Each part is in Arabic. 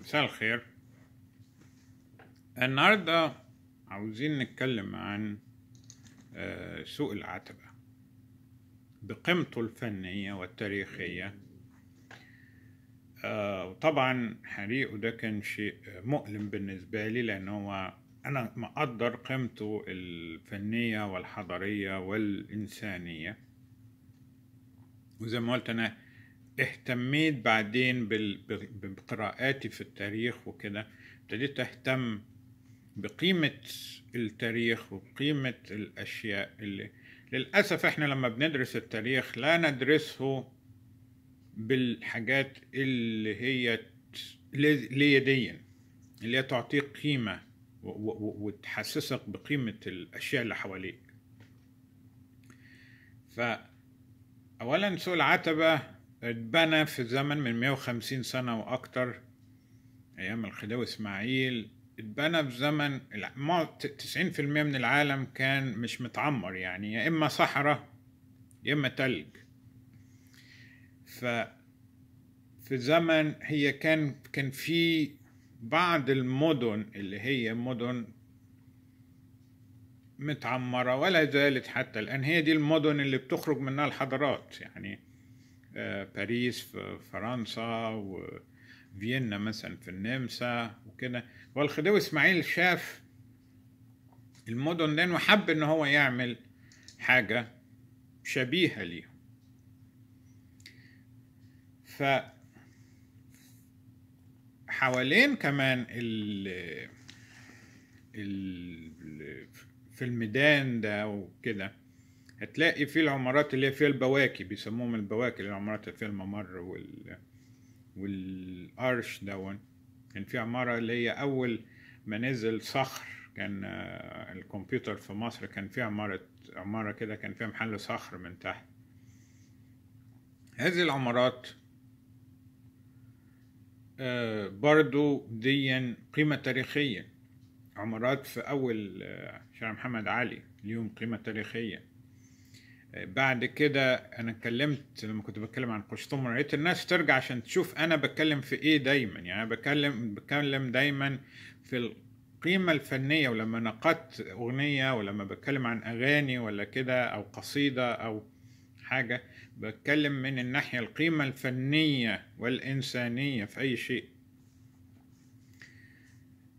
مساء الخير النهاردة عاوزين نتكلم عن آه، سوق العتبة بقيمته الفنية والتاريخية آه، وطبعا حريقه ده كان شيء مؤلم بالنسبة لي لأن هو أنا مقدر قيمته الفنية والحضارية والإنسانية وزي ما قلت أنا اهتميت بعدين بقراءاتي في التاريخ وكده ابتديت اهتم بقيمة التاريخ وقيمة الأشياء اللي للأسف احنا لما بندرس التاريخ لا ندرسه بالحاجات اللي هي ليديا اللي هي تعطيك قيمة وتحسسك بقيمة الأشياء اللي حواليك فأولا سوء العتبة اتبنى في زمن من 150 سنة وأكتر أيام الخديوي إسماعيل اتبنى في زمن 90% من العالم كان مش متعمر يعني يا إما صحراء يا إما تلج ف في زمن هي كان كان في بعض المدن اللي هي مدن متعمرة ولا زالت حتى الآن هي دي المدن اللي بتخرج منها الحضارات يعني آه، باريس في فرنسا وفيينا مثلا في النمسا وكده والخديوي اسماعيل شاف المدن دي وحب ان هو يعمل حاجة شبيهة ليهم ف حوالين كمان ال في الميدان ده وكده هتلاقي في العمارات اللي هي فيها البواكي بيسموهم البواكي العمارات اللي فيها الممر وال والارش دون كان في عماره اللي هي اول ما نزل صخر كان آه، الكمبيوتر في مصر كان في عماره عماره كده كان فيها محل صخر من تحت هذه العمارات آه، برضو دي قيمة تاريخية عمارات في أول آه، شارع محمد علي ليهم قيمة تاريخية بعد كده انا اتكلمت لما كنت بتكلم عن قشطومه رأيت الناس ترجع عشان تشوف انا بتكلم في ايه دايما يعني انا بتكلم بتكلم دايما في القيمة الفنية ولما نقدت أغنية ولما بتكلم عن أغاني ولا كده أو قصيدة أو حاجة بتكلم من الناحية القيمة الفنية والإنسانية في أي شيء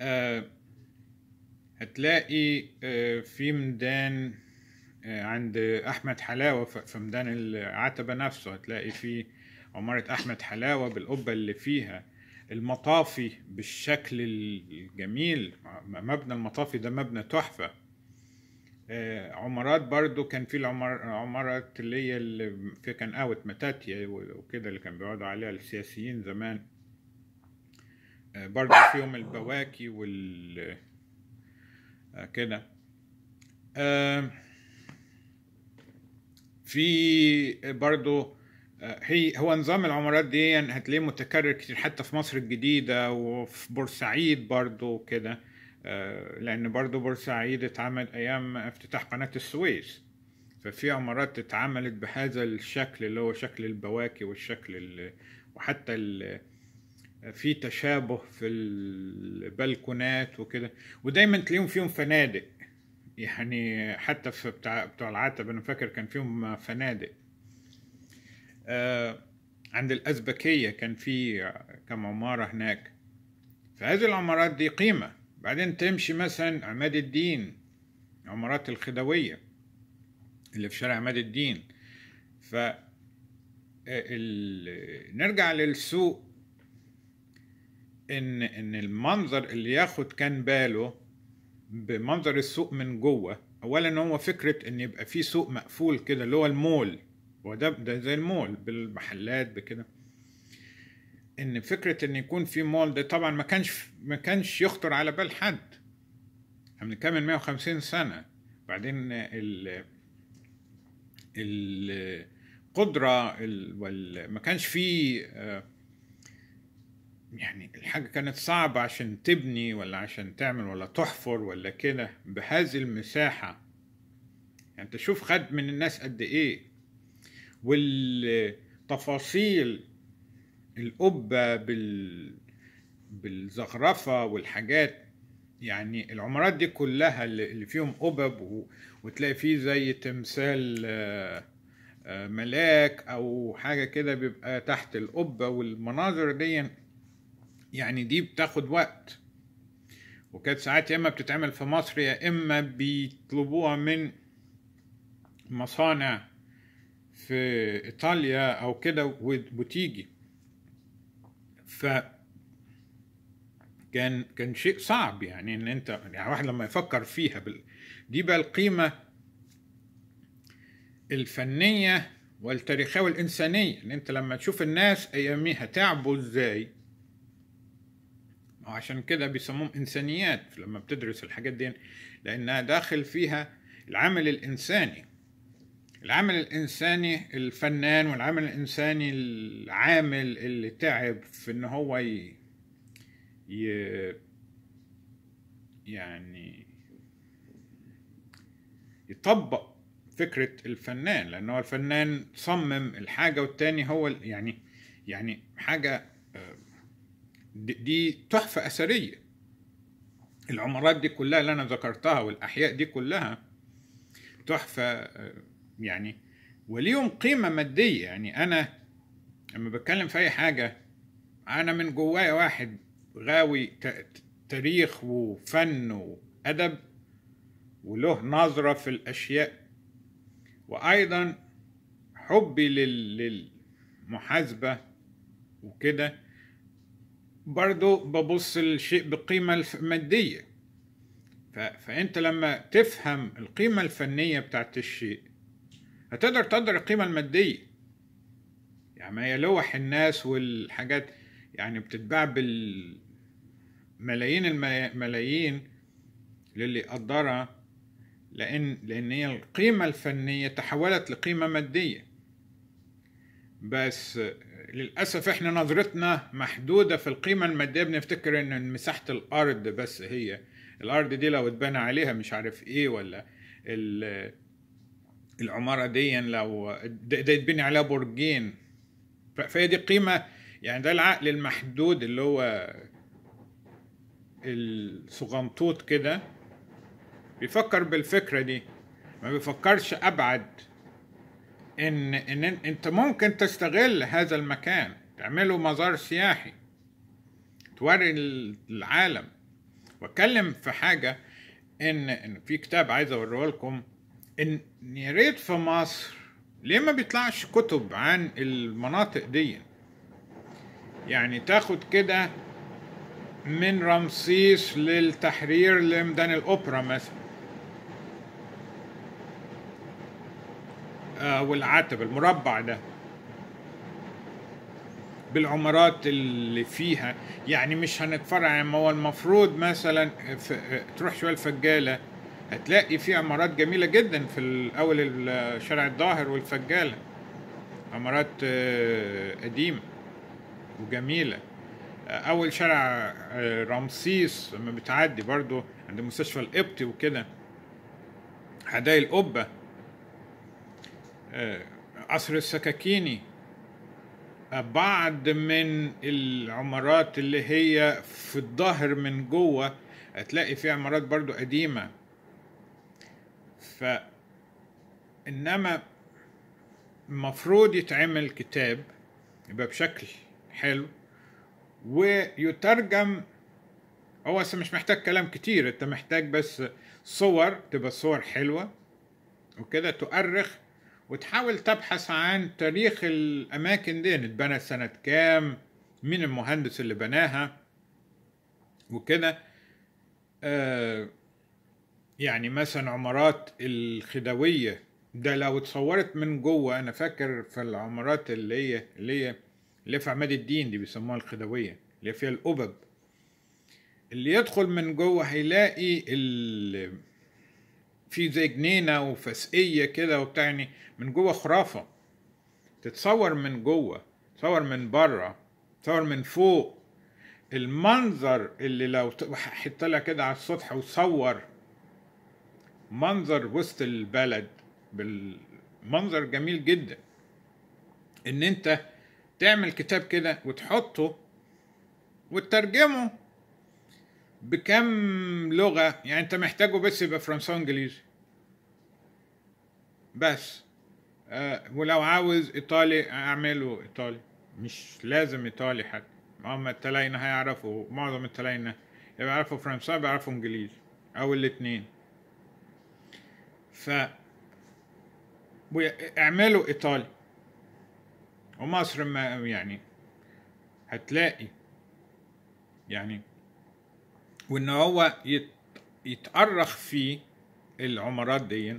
أه هتلاقي أه في ميدان عند احمد حلاوه في ميدان العتبه نفسه هتلاقي في عماره احمد حلاوه بالقبه اللي فيها المطافي بالشكل الجميل مبنى المطافي ده مبنى تحفه آه، عمارات برضو كان في العمارات اللي هي اللي في كان اوت متاتيا وكده اللي كان بيقعدوا عليها السياسيين زمان آه، برضو فيهم البواكي وال آه، كده في برضو آه، هي هو نظام العمارات دي يعني هتلاقيه متكرر كتير حتى في مصر الجديدة وفي بورسعيد برضو كده آه، لأن برضو بورسعيد اتعمل أيام افتتاح قناة السويس ففي عمارات اتعملت بهذا الشكل اللي هو شكل البواكي والشكل وحتى ال... آه، في تشابه في البلكونات وكده ودايما تلاقيهم فيهم فنادق يعني حتى في بتاع بتوع العتب أنا فاكر كان فيهم فنادق آه، عند الأزبكية كان في كم عمارة هناك فهذه العمارات دي قيمة بعدين تمشي مثلا عماد الدين عمارات الخدوية اللي في شارع عماد الدين ف آه، نرجع للسوق ان ان المنظر اللي ياخد كان باله بمنظر السوق من جوه اولا هو فكره ان يبقى في سوق مقفول كده اللي هو المول هو ده ده زي المول بالمحلات بكده ان فكره ان يكون في مول ده طبعا ما كانش ما كانش يخطر على بال حد احنا بنتكلم من 150 سنه بعدين ال القدره ما كانش في آه، يعني الحاجة كانت صعبة عشان تبني ولا عشان تعمل ولا تحفر ولا كده بهذه المساحة يعني انت شوف خد من الناس قد ايه والتفاصيل القبة بال بالزخرفة والحاجات يعني العمارات دي كلها اللي فيهم قبب و... وتلاقي فيه زي تمثال آه، آه، ملاك او حاجة كده بيبقى تحت القبة والمناظر دي يعني دي بتاخد وقت وكانت ساعات يا اما بتتعمل في مصر يا اما بيطلبوها من مصانع في ايطاليا او كده وتيجي ف كان كان شيء صعب يعني ان انت يعني الواحد لما يفكر فيها بال... دي بقى القيمه الفنيه والتاريخيه والانسانيه ان انت لما تشوف الناس اياميها تعبوا ازاي وعشان كده بيسموهم انسانيات لما بتدرس الحاجات دي لانها داخل فيها العمل الانساني العمل الانساني الفنان والعمل الانساني العامل اللي تعب في ان هو ي... ي... يعني يطبق فكرة الفنان لأن هو الفنان صمم الحاجة والتاني هو يعني يعني حاجة دي تحفة أثرية العمارات دي كلها اللي أنا ذكرتها والأحياء دي كلها تحفة آه، يعني وليهم قيمة مادية يعني أنا لما بتكلم في أي حاجة أنا من جوايا واحد غاوي تاريخ وفن وأدب وله نظرة في الأشياء وأيضا حبي للمحاسبة وكده برضو ببص للشيء بقيمة مادية فأنت لما تفهم القيمة الفنية بتاعت الشيء هتقدر تقدر القيمة المادية يعني ما هي لوح الناس والحاجات يعني بتتباع بالملايين الملايين للي قدرها لأن لأن هي القيمة الفنية تحولت لقيمة مادية بس للأسف احنا نظرتنا محدودة في القيمة المادية بنفتكر ان مساحة الأرض بس هي الأرض دي لو اتبنى عليها مش عارف ايه ولا العمارة دي لو ده يتبني عليها برجين فهي دي قيمة يعني ده العقل المحدود اللي هو الصغنطوط كده بيفكر بالفكرة دي ما بيفكرش أبعد ان ان انت ممكن تستغل هذا المكان تعمله مزار سياحي توري العالم واتكلم في حاجه ان ان في كتاب عايز اوريه لكم ان يا ريت في مصر ليه ما بيطلعش كتب عن المناطق دي يعني تاخد كده من رمسيس للتحرير لميدان الاوبرا مثلا آه، والعتب المربع ده بالعمارات اللي فيها يعني مش هنتفرع يعني هو المفروض مثلا تروح شويه الفجاله هتلاقي في عمارات جميله جدا في اول شارع الظاهر والفجاله عمارات آه، قديمه وجميله اول شارع آه، رمسيس لما بتعدي برضو عند مستشفى القبطي وكده حدائق القبه قصر آه، السكاكيني بعض من العمارات اللي هي في الظهر من جوه هتلاقي فيها عمارات برضو قديمة ف إنما المفروض يتعمل كتاب يبقى بشكل حلو ويترجم هو اصلا مش محتاج كلام كتير انت محتاج بس صور تبقى صور حلوه وكده تؤرخ وتحاول تبحث عن تاريخ الأماكن دي يعني اتبنت سنة كام مين المهندس اللي بناها وكده آه يعني مثلا عمارات الخدوية ده لو اتصورت من جوه أنا فاكر في العمارات اللي هي اللي هي اللي في عماد الدين دي بيسموها الخدوية اللي فيها الأوبب اللي يدخل من جوه هيلاقي ال في زي جنينة وفسقية كده وبتاع يعني من جوه خرافة تتصور من جوه تصور من بره تصور من فوق المنظر اللي لو حط لها كده على السطح وصور منظر وسط البلد بالمنظر جميل جدا ان انت تعمل كتاب كده وتحطه وترجمه بكم لغة يعني انت محتاجه بس يبقى فرنساوي انجليزي بس آه ولو عاوز ايطالي اعمله ايطالي مش لازم ايطالي حتى هم التلاينة هيعرفوا معظم التلاينة بيعرفوا فرنساوي بيعرفوا انجليزي او الاتنين ف اعملوا ايطالي ومصر ما يعني هتلاقي يعني وان هو يتأرخ فيه العمارات دي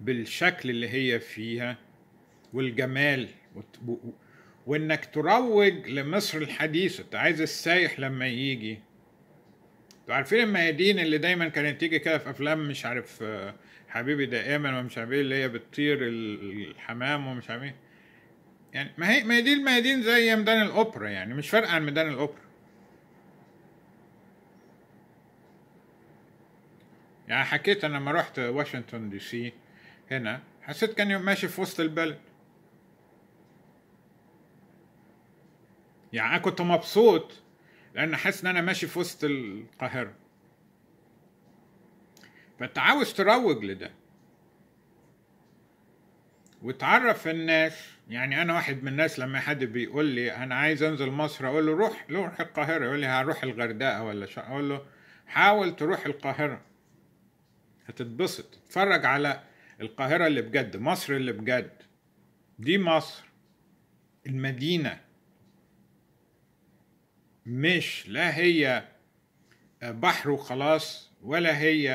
بالشكل اللي هي فيها والجمال وانك تروج لمصر الحديثة انت عايز السايح لما يجي انتوا عارفين الميادين اللي دايما كانت تيجي كده في افلام مش عارف آه، حبيبي دائما ومش عارف ايه اللي هي بتطير الحمام ومش عارف ايه يعني ما هي ميادين ميادين زي ميدان الاوبرا يعني مش فارقه عن ميدان الاوبرا يعني حكيت انا لما رحت واشنطن دي سي هنا حسيت كاني ماشي في وسط البلد يعني انا كنت مبسوط لان حاسس ان انا ماشي في وسط القاهره فانت عاوز تروج لده وتعرف الناس يعني انا واحد من الناس لما حد بيقول لي انا عايز انزل مصر اقول له روح روح القاهره يقول لي هروح الغردقه ولا شو اقول له حاول تروح القاهره هتتبسط اتفرج على القاهرة اللي بجد مصر اللي بجد دي مصر المدينة مش لا هي آه، بحر وخلاص ولا هي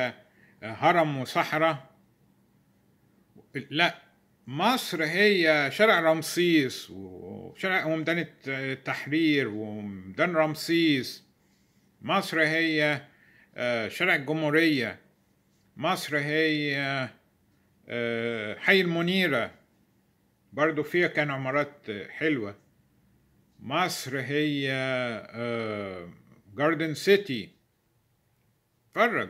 آه، هرم وصحراء لا مصر هي شارع رمسيس وشارع وميدان التحرير وميدان رمسيس مصر هي آه، شارع الجمهورية مصر هي حي المنيرة برضو فيها كان عمارات حلوة مصر هي جاردن سيتي اتفرج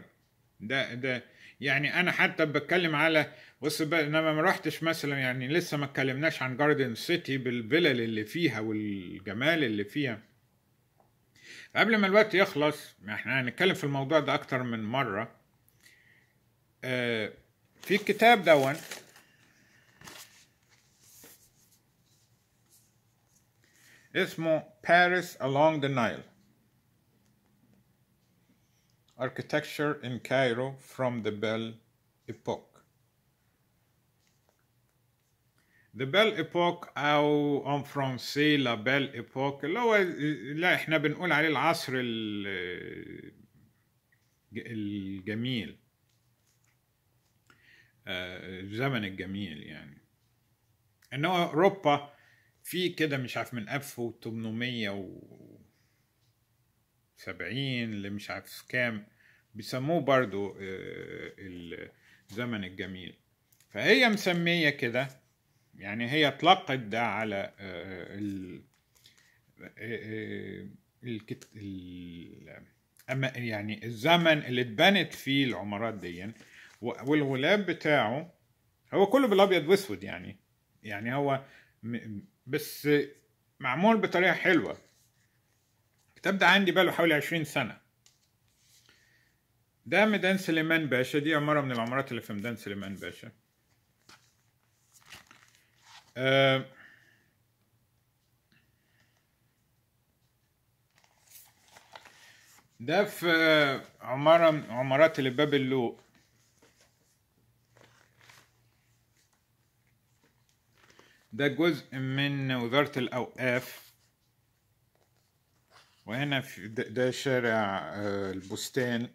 ده ده يعني انا حتى بتكلم على بص انا ما رحتش مثلا يعني لسه ما اتكلمناش عن جاردن سيتي بالفلل اللي فيها والجمال اللي فيها قبل ما الوقت يخلص احنا هنتكلم في الموضوع ده اكتر من مره في الكتاب دون اسمه Paris Along the Nile Architecture in Cairo from the Belle Epoque The Belle Epoque أو en français La Belle Epoque اللي هو لا احنا بنقول عليه العصر الجميل الزمن آه، الجميل يعني ان اوروبا في كده مش عارف من 1870 مش عارف كام بيسموه برضو آه، الزمن الجميل فهي مسمية كده يعني هي اطلقت ده على آه، يعني الزمن اللي اتبنت فيه العمارات دي والغلاف بتاعه هو كله بالابيض واسود يعني يعني هو بس معمول بطريقه حلوه الكتاب ده عندي بقاله حوالي عشرين سنه ده ميدان سليمان باشا دي عماره من العمارات اللي في ميدان سليمان باشا آه، ده في عمارة عمارات اللي باب اللوق ده جزء من وزارة الأوقاف وهنا في ده شارع آه، البستان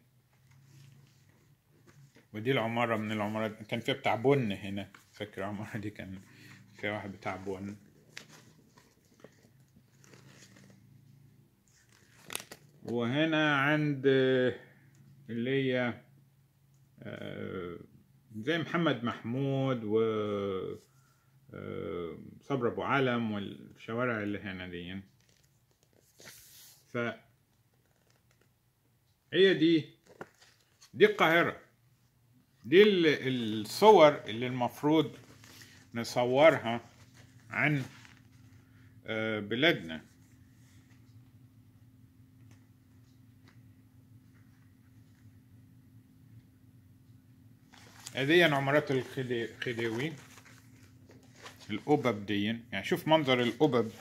ودي العمارة من العمارات كان فيها بتاع بن هنا فاكر العمارة دي كان فيها واحد بتاع بن وهنا عند آه، اللي هي آه، زي محمد محمود و صبر ابو علم والشوارع اللي هنا دي ف هي دي دي القاهرة دي الصور اللي المفروض نصورها عن آه، بلادنا هذه عمارات الخديوي الأوبب دين يعني شوف منظر الأوبب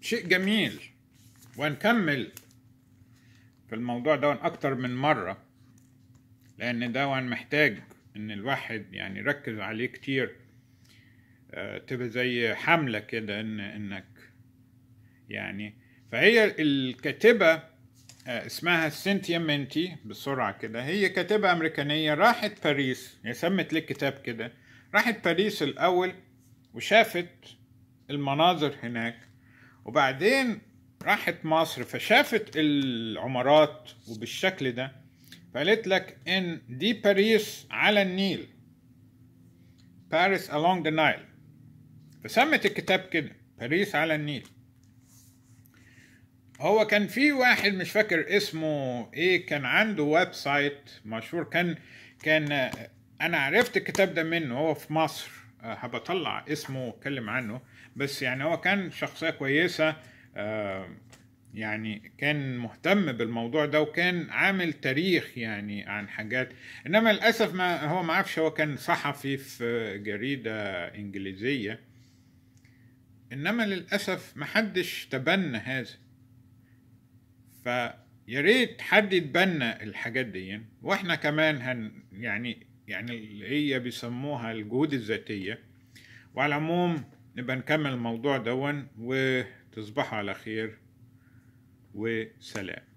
فشيء جميل ونكمل في الموضوع ده أكتر من مرة لأن ده محتاج إن الواحد يعني يركز عليه كتير تبقى زي حمله كده إن انك يعني فهي الكاتبه آه، اسمها سينتيا منتي بسرعه كده هي كاتبه امريكانيه راحت باريس هي سمت لك كتاب كده راحت باريس الاول وشافت المناظر هناك وبعدين راحت مصر فشافت العمارات وبالشكل ده فقالت لك ان دي باريس على النيل باريس along the Nile فسمت الكتاب كده باريس على النيل هو كان في واحد مش فاكر اسمه ايه كان عنده ويب سايت مشهور كان كان انا عرفت الكتاب ده منه هو في مصر آه، هبطلع اسمه واتكلم عنه بس يعني هو كان شخصية كويسة آه، يعني كان مهتم بالموضوع ده وكان عامل تاريخ يعني عن حاجات انما للاسف ما هو ما عرفش هو كان صحفي في جريدة انجليزية إنما للأسف محدش تبنى هذا فياريت حد يتبنى الحاجات دي واحنا كمان هن يعني يعني اللي هي بيسموها الجهود الذاتية وعلى العموم نبقى نكمل الموضوع دون وتصبحوا على خير وسلام